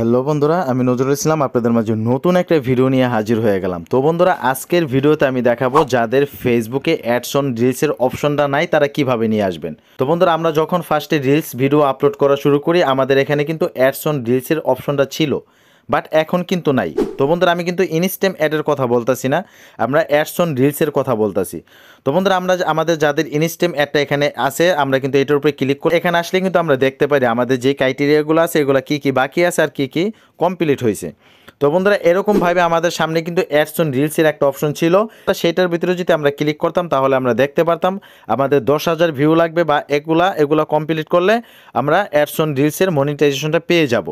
hello বন্ধুরা আমি নজরুল ইসলাম আপনাদের মাঝে নতুন একটা ভিডিও নিয়ে হাজির হয়ে গেলাম তো বন্ধুরা আজকের ভিডিওতে আমি দেখাবো যাদের ফেসবুকে অ্যাডসন রিলসের অপশনটা নাই তারা কিভাবে নিয়ে আসবেন তো বন্ধুরা আমরা যখন ফার্স্টে রিলস ভিডিও আপলোড করা শুরু করি আমাদের এখানে কিন্তু অ্যাডসন রিলসের অপশনটা ছিল বাট এখন কিন্তু নাই তো বন্ধুরা আমি কিন্তু ইনস্টেম অ্যাডের কথা বলতেছি না আমরা অ্যাডসন রিলসের কথা বলতেছি তো বন্ধুরা আমরা আমাদের যাদের ইনস্টেম অ্যাডটা এখানে আছে আমরা কিন্তু এটার উপরে ক্লিক করি এখানে আসলে কিন্তু আমরা দেখতে পারি আমাদের যে ক্রাইটেরিয়াগুলো আছে এগুলো কী কী বাকি আছে আর কী কী কমপ্লিট হয়েছে তো বন্ধুরা এরকমভাবে আমাদের সামনে কিন্তু অ্যাডসন রিলসের একটা অপশন ছিল তা সেটার ভিতরে যদি আমরা ক্লিক করতাম তাহলে আমরা দেখতে পারতাম আমাদের দশ হাজার ভিউ লাগবে বা এগুলা এগুলা কমপ্লিট করলে আমরা অ্যাডসন রিলসের মনিটাইজেশনটা পেয়ে যাব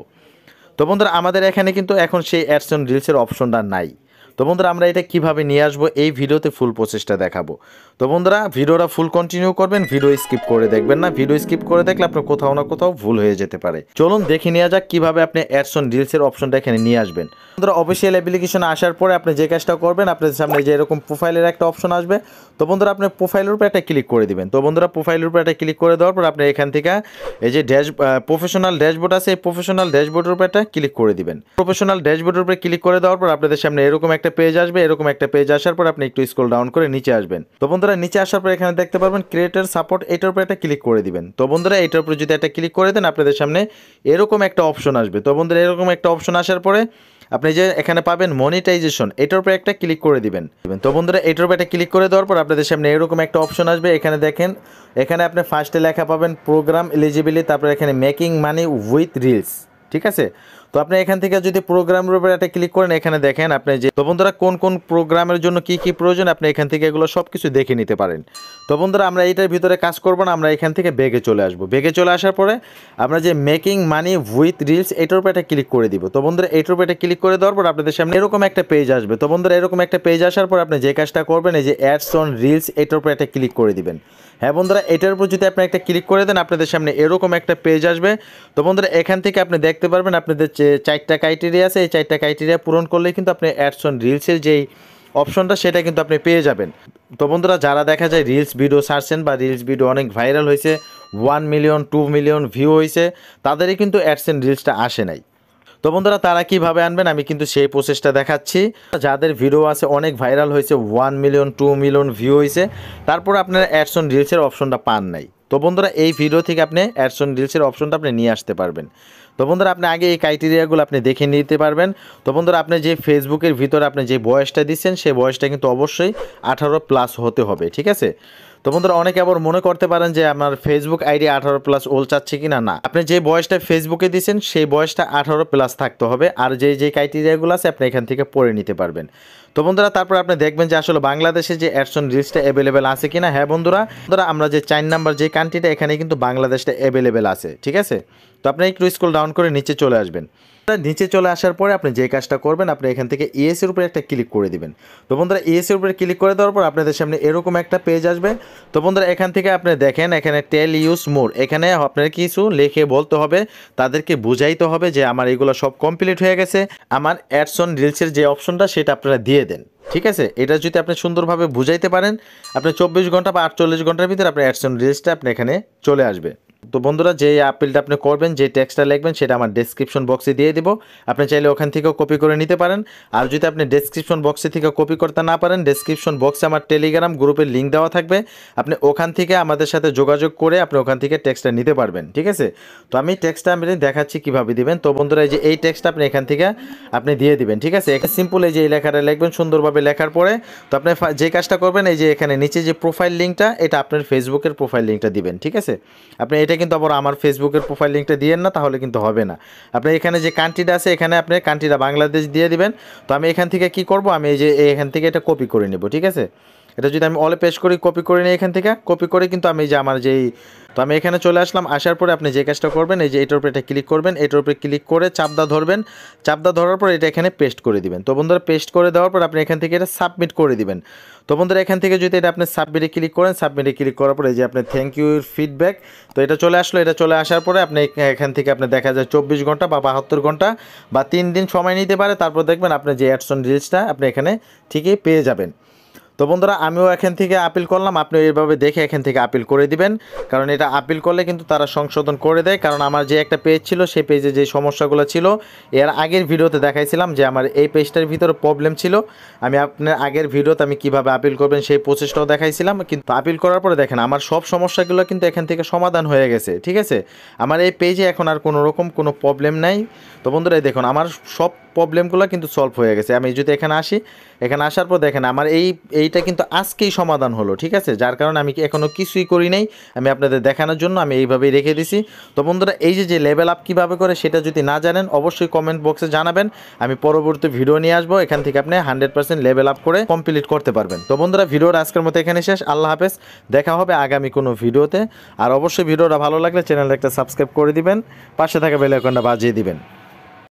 তো বন্ধুরা আমাদের এখানে কিন্তু এখন সেই অ্যাডস রিলসের অপশনটা নাই তো বন্ধুরা আমরা এটা কিভাবে নিয়ে আসবো এই ভিডিওতে ফুল প্রচেষ্টা দেখাবো তো বন্ধুরা ভিডিওটা ফুল কন্টিনিউ করবেন ভিডিও স্কিপ করে দেখবেন না ভিডিও স্কিপ করে দেখলে আপনার কোথাও না কোথাও ভুল হয়ে যেতে পারে চলুন দেখে নেওয়া যাক কিভাবে আপনি অ্যাডসন রিলসের অপশনটা এখানে নিয়ে আসবেন বন্ধুরা অফিসিয়াল অ্যাপ্লিকেশন আসার পরে আপনি যে কাজটা করবেন আপনাদের সামনে যে এরকম প্রোফাইলের একটা অপশন আসবে তো বন্ধুরা আপনি প্রোফাইলের উপরে একটা ক্লিক করে দিবেন তো বন্ধুরা প্রোফাইলের উপরে একটা ক্লিক করে দেওয়ার পর আপনি এখান থেকে এই যে ড্যাশ প্রফেশনাল ড্যাশবোর্ড আছে এই প্রফেশনাল ড্যাশবোর্ডের উপরে একটা ক্লিক করে দিবেন প্রফেশনাল ড্যাশবোর্ডের উপরে ক্লিক করে দেওয়ার পর আপনাদের সামনে এরকম একটা পেজ আসবে এরকম একটা পেজ আসার পর আপনি একটু স্ক্রল ডাউন করে নিচে আসবেন তো বন্ধুরা নিচে আসার পর এখানে দেখতে পারবেন ক্রিয়েটার সাপোর্ট এটার উপরে একটা ক্লিক করে দিবেন তো বন্ধুরা এটার উপরে যদি একটা ক্লিক করে দেন আপনাদের সামনে এরকম একটা অপশন আসবে তো বন্ধুরা এরকম একটা অপশন আসার পরে আপনি যে এখানে পাবেন মনিটাইজেশন এটার উপরে একটা ক্লিক করে দিবেন তো বন্ধুরা এটার উপরে একটা ক্লিক করে দেওয়ার পর আপনাদের সামনে এরকম একটা অপশন আসবে এখানে দেখেন এখানে আপনি ফার্স্টে লেখা পাবেন প্রোগ্রাম এলিজিবিলি তারপর এখানে মেকিং মানি উইথ রিলস ঠিক আছে তো আপনি এখান থেকে যদি প্রোগ্রামের উপরে একটা ক্লিক করেন এখানে দেখেন আপনি যে তো বন্ধুরা কোন কোন প্রোগ্রামের জন্য কি কি প্রয়োজন আপনি এখান থেকে এগুলো সব কিছু দেখে নিতে পারেন তো বন্ধুরা আমরা এটার ভিতরে কাজ করব না আমরা এখান থেকে বেগে চলে আসব বেগে চলে আসার পরে আমরা যে মেকিং মানি উইথ রিলস এটার উপরে একটা ক্লিক করে দিব তো বন্ধুরা এটার উপরে একটা ক্লিক করে দেওয়ার পর আপনাদের সামনে এরকম একটা পেজ আসবে তো বন্ধুরা এরকম একটা পেজ আসার পর আপনি যে কাজটা করবেন এই যে অ্যাডস অন রিলস এটার উপরে একটা ক্লিক করে দিবেন হ্যাঁ বন্ধুরা এটার উপর যদি আপনি একটা ক্লিক করে দেন আপনাদের সামনে এরকম একটা পেজ আসবে তো বন্ধুরা এখান থেকে আপনি দেখতে পারবেন আপনাদের যে চারটা ক্রাইটেরিয়া আছে এই চারটা ক্রাইটেরিয়া পূরণ করলে কিন্তু আপনি অ্যাডসন রিলসের যেই অপশনটা সেটা কিন্তু আপনি পেয়ে যাবেন তো বন্ধুরা যারা দেখা যায় রিলস ভিডিও সারছেন বা রিলস ভিডিও অনেক ভাইরাল হয়েছে one million two million view হয়েছে তাদেরই কিন্তু অ্যাডসেন রিলসটা আসে নাই তো বন্ধুরা তারা কীভাবে আনবেন আমি কিন্তু সেই প্রসেসটা দেখাচ্ছি যাদের ভিডিও আছে অনেক ভাইরাল হয়েছে one million two million view হয়েছে তারপর আপনারা অ্যাডসন রিলসের অপশনটা পান নাই তো বন্ধুরা এই ভিডিও থেকে আপনি অ্যাডসন রিলসের অপশনটা আপনি নিয়ে আসতে পারবেন তো বন্ধুরা আপনি আগে এই ক্রাইটেরিয়াগুলো আপনি দেখে নিতে পারবেন তো বন্ধুরা আপনি যে ফেসবুকের ভিতরে আপনি যে বয়সটা দিচ্ছেন সেই বয়সটা কিন্তু অবশ্যই আঠারো প্লাস হতে হবে ঠিক আছে তো বন্ধুরা অনেকে আবার মনে করতে পারেন যে আমার ফেসবুক আইডি আঠারো প্লাস ওল চাচ্ছে কি না আপনি যে বয়সটা ফেসবুকে দিচ্ছেন সেই বয়সটা আঠারো প্লাস থাকতে হবে আর যে যে ক্রাইটেরিয়াগুলো আছে আপনি এখান থেকে পড়ে নিতে পারবেন তো বন্ধুরা তারপর আপনি দেখবেন যে আসলে বাংলাদেশে যে অ্যাডসন রিলসটা অ্যাভেলেবেল আছে কিনা হ্যাঁ বন্ধুরা বন্ধুরা আমরা যে চার নাম্বার যে কান্ট্রিটা এখানে কিন্তু বাংলাদেশটা অ্যাভেলেবেল আছে ঠিক আছে তো আপনি একটু স্কুল ডাউন করে নিচে চলে আসবেন নিচে চলে আসার পরে আপনি যে কাজটা করবেন আপনি এখান থেকে ইএসের উপরে একটা ক্লিক করে দিবেন তো বন্ধুরা এর উপরে ক্লিক করে দেওয়ার পর আপনাদের সামনে এরকম একটা পেজ আসবে তো বন্ধুরা এখান থেকে আপনি দেখেন এখানে টেল ইউজ মোর এখানে আপনার কিছু লিখে বলতে হবে তাদেরকে বুঝাইতে হবে যে আমার এগুলো সব কমপ্লিট হয়ে গেছে আমার অ্যাডসন রিলসের যে অপশনটা সেটা আপনারা দিয়ে দেন ঠিক আছে এটা যদি আপনি সুন্দরভাবে বুঝাইতে পারেন আপনি চব্বিশ ঘন্টা বা আটচল্লিশ ঘন্টার ভিতরে আপনার অ্যাডসন রিলসটা আপনি এখানে চলে আসবে তো বন্ধুরা যে আপিলটা আপনি করবেন যে ট্যাক্সটা লিখবেন সেটা আমার ডেসক্রিপশন বক্সে দিয়ে দিব আপনি চাইলে ওখান থেকেও কপি করে নিতে পারেন আর যদি আপনি ডেসক্রিপশন বক্সে থেকে কপি করতে না পারেন ডেসক্রিপশন বক্সে আমার টেলিগ্রাম গ্রুপের লিঙ্ক দেওয়া থাকবে আপনি ওখান থেকে আমাদের সাথে যোগাযোগ করে আপনি ওখান থেকে ট্যাক্সটা নিতে পারবেন ঠিক আছে তো আমি ট্যাক্সটা আমি দেখাচ্ছি কীভাবে দিবেন তো বন্ধুরা এই যে এই ট্যাক্সটা আপনি এখান থেকে আপনি দিয়ে দিবেন ঠিক আছে এখানে সিম্পল এই যে এই লেখাটা লিখবেন সুন্দরভাবে লেখার পরে তো আপনি যে কাজটা করবেন এই যে এখানে নিচে যে প্রোফাইল লিঙ্কটা এটা আপনার ফেসবুকের প্রোফাইল লিঙ্কটা দিবেন ঠিক আছে আপনি এটা এটা কিন্তু আবার আমার ফেসবুকের প্রোফাইল লিঙ্কটা দিয়েন না তাহলে কিন্তু হবে না আপনি এখানে যে কান্ট্রিটা আছে এখানে আপনি কান্ট্রিটা বাংলাদেশ দিয়ে দিবেন তো আমি এখান থেকে কি করব আমি এই যে এখান থেকে এটা কপি করে নেব ঠিক আছে এটা যদি আমি অলে পেস্ট করি কপি করে নিই এখান থেকে কপি করে কিন্তু আমি যে আমার যেই তো আমি এখানে চলে আসলাম আসার পরে আপনি যে কাজটা করবেন এই যে এটার উপরে এটা ক্লিক করবেন এটার উপরে ক্লিক করে চাপদা ধরবেন চাপদা ধরার পর এটা এখানে পেস্ট করে দিবেন তো বন্ধুরা পেস্ট করে দেওয়ার পর আপনি এখান থেকে এটা সাবমিট করে দিবেন তো বন্ধুরা এখান থেকে যদি এটা আপনি সাবমিটে ক্লিক করেন সাবমিটে ক্লিক করার পরে যে আপনি থ্যাংক ইউর ফিডব্যাক তো এটা চলে আসলো এটা চলে আসার পরে আপনি এখান থেকে আপনি দেখা যায় চব্বিশ ঘন্টা বা বাহাত্তর ঘন্টা বা তিন দিন সময় নিতে পারে তারপর দেখবেন আপনি যে অ্যাডসন রিলসটা আপনি এখানে ঠিকই পেয়ে যাবেন তো বন্ধুরা আমিও এখান থেকে আপিল করলাম আপনি এইভাবে দেখে এখান থেকে আপিল করে দিবেন কারণ এটা আপিল করলে কিন্তু তারা সংশোধন করে দেয় কারণ আমার যে একটা পেজ ছিল সেই পেজে যে সমস্যাগুলো ছিল এর আগের ভিডিওতে দেখাইছিলাম যে আমার এই পেজটার ভিতরে প্রবলেম ছিল আমি আপনার আগের ভিডিওতে আমি কিভাবে আপিল করবেন সেই প্রচেষ্টাও দেখাইছিলাম কিন্তু আপিল করার পরে দেখেন আমার সব সমস্যাগুলো কিন্তু এখান থেকে সমাধান হয়ে গেছে ঠিক আছে আমার এই পেজে এখন আর কোনো রকম কোনো প্রবলেম নাই তো বন্ধুরা দেখুন আমার সব প্রবলেমগুলো কিন্তু সলভ হয়ে গেছে আমি যদি এখানে আসি এখানে আসার পর দেখেন আমার এই এইটা কিন্তু আজকেই সমাধান হলো ঠিক আছে যার কারণে আমি এখনও কিছুই করি নাই আমি আপনাদের দেখানোর জন্য আমি এইভাবেই রেখে দিছি তো বন্ধুরা এই যে যে লেভেল আপ কীভাবে করে সেটা যদি না জানেন অবশ্যই কমেন্ট বক্সে জানাবেন আমি পরবর্তী ভিডিও নিয়ে আসবো এখান থেকে আপনি হান্ড্রেড পার্সেন্ট লেভেল আপ করে কমপ্লিট করতে পারবেন তো বন্ধুরা ভিডিওর আজকের মতো এখানে শেষ আল্লাহ হাফেজ দেখা হবে আগামী কোনো ভিডিওতে আর অবশ্যই ভিডিওটা ভালো লাগলে চ্যানেলটা একটা সাবস্ক্রাইব করে দিবেন পাশে থাকা বেলাইকনটা বাজিয়ে দিবেন